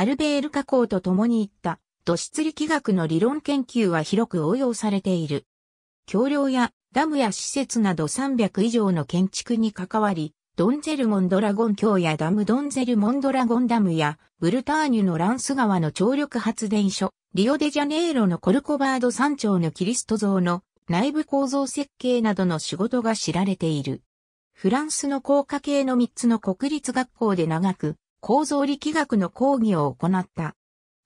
アルベール加工と共に行った土質力学の理論研究は広く応用されている。橋梁やダムや施設など300以上の建築に関わり、ドンゼルモンドラゴン橋やダムドンゼルモンドラゴンダムや、ブルターニュのランス川の張力発電所、リオデジャネイロのコルコバード山頂のキリスト像の内部構造設計などの仕事が知られている。フランスの高架系の3つの国立学校で長く構造力学の講義を行った。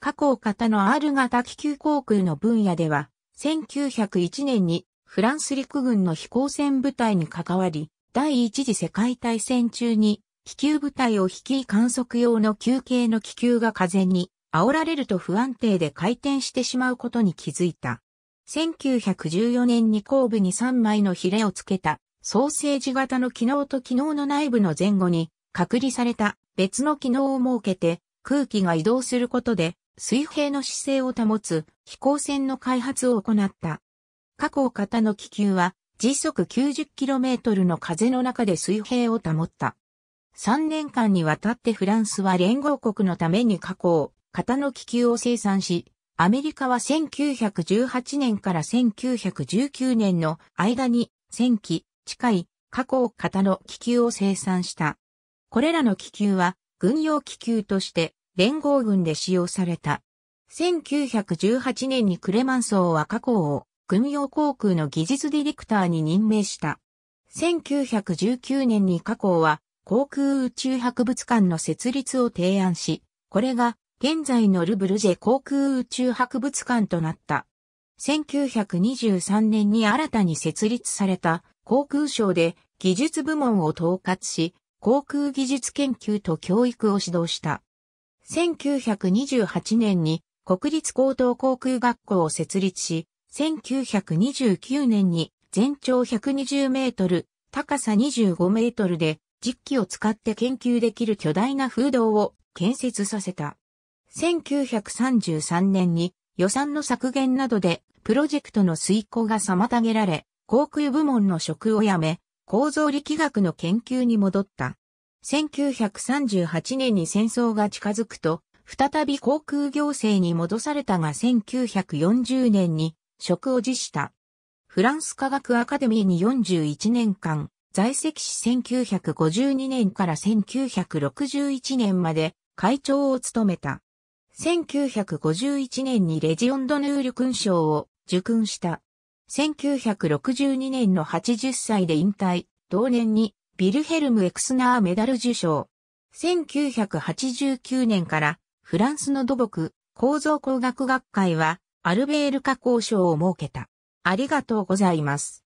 過去型の R 型気球航空の分野では、1901年にフランス陸軍の飛行船部隊に関わり、第一次世界大戦中に気球部隊を引き観測用の休憩の気球が風に煽られると不安定で回転してしまうことに気づいた。1914年に後部に3枚のヒレをつけたソーセージ型の機能と機能の内部の前後に隔離された別の機能を設けて空気が移動することで水平の姿勢を保つ飛行船の開発を行った。過去型の気球は時速 90km の風の中で水平を保った。3年間にわたってフランスは連合国のために過去型の気球を生産し、アメリカは1918年から1919年の間に1000機近い過去型の気球を生産した。これらの気球は軍用気球として連合軍で使用された。1918年にクレマンソーは過去を軍用航空の技術ディレクターに任命した。1919年に過去は航空宇宙博物館の設立を提案し、これが現在のルブルジェ航空宇宙博物館となった。1923年に新たに設立された航空省で技術部門を統括し、航空技術研究と教育を指導した。1928年に国立高等航空学校を設立し、1929年に全長120メートル、高さ25メートルで実機を使って研究できる巨大な風洞を建設させた。1933年に予算の削減などでプロジェクトの遂行が妨げられ、航空部門の職を辞め、構造力学の研究に戻った。1938年に戦争が近づくと、再び航空行政に戻されたが1940年に職を辞した。フランス科学アカデミーに41年間、在籍し1952年から1961年まで会長を務めた。1951年にレジオンドヌール勲章を受勲した。1962年の80歳で引退、同年にビルヘルム・エクスナーメダル受賞。1989年からフランスの土木構造工学学会はアルベール加工賞を設けた。ありがとうございます。